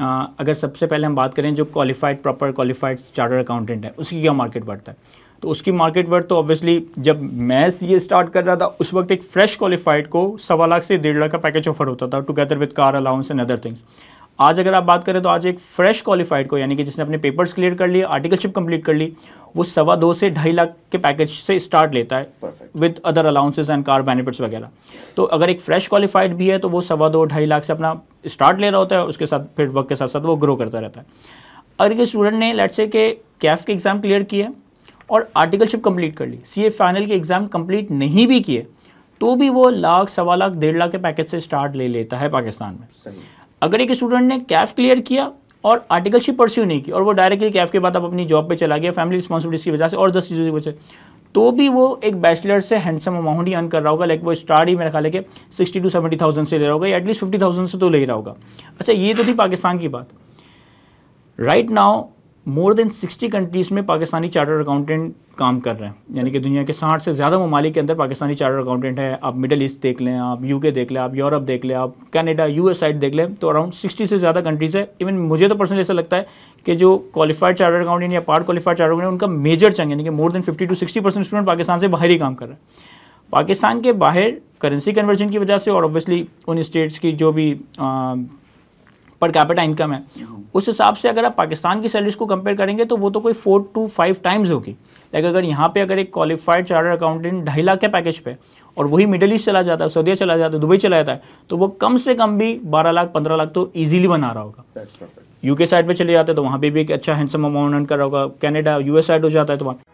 अगर सबसे पहले हम बात करें जो qualified proper qualified charter accountant है उसकी क्या मार्केट वर्थ है तो उसकी मार्केट वर्थ तो ऑब्वियसली जब मैं ये स्टार्ट कर रहा था उस वक्त एक फ्रेश क्वालिफाइड को सवा लाख से डेढ़ लाख का पैकेज ऑफर होता था together with car allowance and other things आज अगर आप बात करें तो आज एक फ्रेश क्वालिफाइड को यानी कि जिसने अपने पेपर्स क्लियर कर लिए आर्टिकलशिप कंप्लीट कर ली वो सवा दो से ढाई लाख के पैकेज से स्टार्ट लेता है with other allowances and car benefits वगैरह तो अगर एक फ्रेश क्वालिफाइड भी है तो वो सवा दो ढाई लाख से अपना स्टार्ट ले रहा होता है उसके साथ फिर वक्त के साथ साथ वो ग्रो करता रहता है अगर के स्टूडेंट ने लेट से के कैफ के एग्ज़ाम क्लियर किए और आर्टिकलशिप कंप्लीट कर ली सी फाइनल के एग्ज़ाम कंप्लीट नहीं भी किए तो भी वो लाख सवा लाख डेढ़ लाख के पैकेज से स्टार्ट ले लेता है पाकिस्तान में अगर एक स्टूडेंट ने कैफ क्लियर किया और आर्टिकलशिप परस्यू नहीं की और वो डायरेक्टली कैफ के बाद आप अपनी जॉब पे चला गया फैमिली रिस्पॉन्सिबिलिटीज की वजह से और दस चीज़ों की वजह से तो भी वो एक बैचलर से हैंडसम अमाउंट ही अर्न कर रहा होगा लाइक वो स्टार्ट ही मेरा ख्याल है कि सिक्सटी टू सेवेंटी थाउजेंड से ले रहा होगा या एटलीस्ट फिफ्टी थाउजेंड से तो ले रहा होगा अच्छा ये तो थी पाकिस्तान की बात right right now more than sixty countries में पाकिस्तानी चार्टर्ड अकाउंटेंट काम कर रहे हैं यानी कि दुनिया के साठ से ज़्यादा ममालिक के अंदर पाकिस्तानी चार्टर्ड अकाउंटेंट है आप मिडल ईस्ट देख लें आप यूके देख लें आप यूरोप देख लें आप कनाडा यूएस साइड देख लें तो अराउंड सिक्सटी से ज़्यादा कंट्रीज़ है इवन मुझे तो पर्सनली ऐसा लगता है कि जो क्वालिफाइड चार्टर अकाउंटेंट या पार्ट क्वालिफाइड चार्टर अकाउंटेंट उनका मेजर चंग यानी कि more than fifty to sixty student Pakistan से बाहर ही काम कर रहे हैं पाकिस्तान के बाहर करेंसी कन्वर्जन की वजह से और ऑब्वियसली उन स्टेट्स की जो भी पर कैपिटा इनकम है उस हिसाब से अगर आप पाकिस्तान की सैलरीज को कंपेयर करेंगे तो वो तो कोई फोर टू फाइव टाइम्स होगी लाइक अगर यहाँ पे अगर एक क्वालिफाइड चार्टर अकाउंटेंट ढाई लाख के पैकेज पे और वही मिडल ईस्ट चला जाता है सऊदीया चला जाता है दुबई चला जाता है तो वो कम से कम भी बारह लाख पंद्रह लाख तो ईजिली बना रहा होगा यूके साइड पर चले जाते हैं तो वहाँ पर भी एक अच्छा हैंडसम अमाउंट कर रहा होगा कैनेडा यूएस साइड हो जाता है तो वहाँ